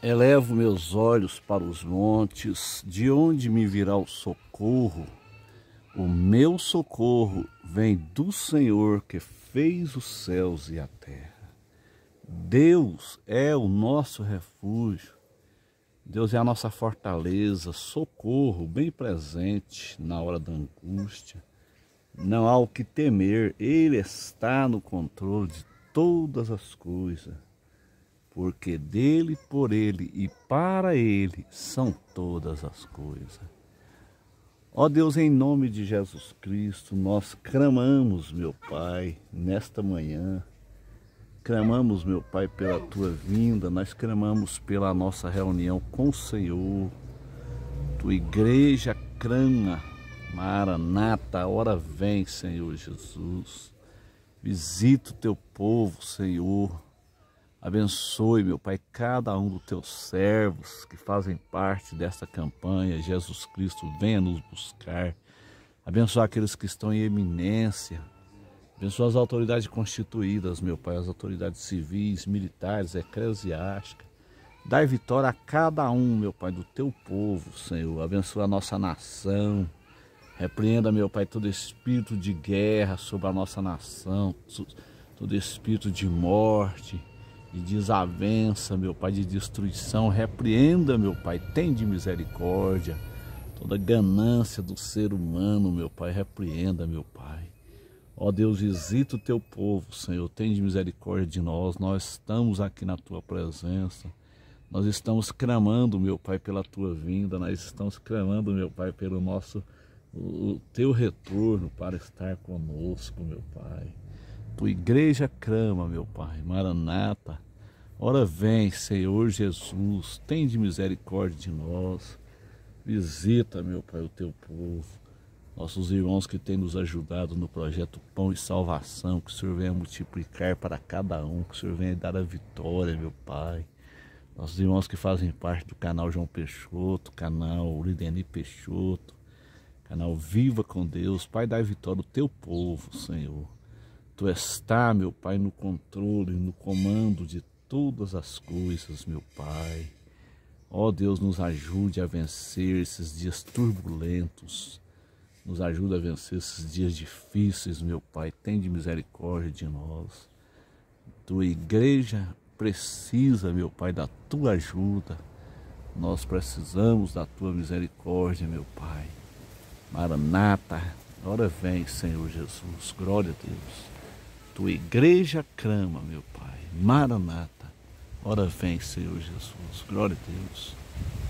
Elevo meus olhos para os montes, de onde me virá o socorro? O meu socorro vem do Senhor que fez os céus e a terra. Deus é o nosso refúgio, Deus é a nossa fortaleza, socorro bem presente na hora da angústia. Não há o que temer, Ele está no controle de todas as coisas porque dele, por ele e para ele são todas as coisas. Ó Deus, em nome de Jesus Cristo, nós clamamos, meu Pai, nesta manhã. Clamamos, meu Pai, pela tua vinda, nós clamamos pela nossa reunião com o Senhor. Tua igreja crama Maranata, hora vem, Senhor Jesus. Visita o teu povo, Senhor Abençoe, meu Pai, cada um dos teus servos que fazem parte desta campanha. Jesus Cristo, venha nos buscar. Abençoe aqueles que estão em eminência. Abençoe as autoridades constituídas, meu Pai, as autoridades civis, militares, eclesiásticas. Dai vitória a cada um, meu Pai, do teu povo, Senhor. Abençoe a nossa nação. Repreenda, meu Pai, todo espírito de guerra sobre a nossa nação, todo espírito de morte de desavença, meu Pai, de destruição. Repreenda, meu Pai, tem de misericórdia. Toda ganância do ser humano, meu Pai, repreenda, meu Pai. Ó Deus, visita o teu povo, Senhor, tem de misericórdia de nós. Nós estamos aqui na tua presença. Nós estamos clamando, meu Pai, pela tua vinda. Nós estamos clamando, meu Pai, pelo nosso o teu retorno para estar conosco, meu Pai tua igreja crama, meu Pai. Maranata, ora vem, Senhor Jesus, tem de misericórdia de nós. Visita, meu Pai, o teu povo. Nossos irmãos que têm nos ajudado no projeto Pão e Salvação, que o Senhor venha multiplicar para cada um, que o Senhor venha dar a vitória, meu Pai. Nossos irmãos que fazem parte do canal João Peixoto, canal Lideni Peixoto, canal Viva com Deus, Pai, dá vitória ao teu povo, Senhor. Tu está, meu Pai, no controle, no comando de todas as coisas, meu Pai. Ó oh, Deus, nos ajude a vencer esses dias turbulentos. Nos ajude a vencer esses dias difíceis, meu Pai. Tende misericórdia de nós. Tua igreja precisa, meu Pai, da tua ajuda. Nós precisamos da tua misericórdia, meu Pai. Maranata, ora vem, Senhor Jesus. Glória a Deus tua igreja crama, meu Pai. Maranata. Ora vem, Senhor Jesus. Glória a Deus.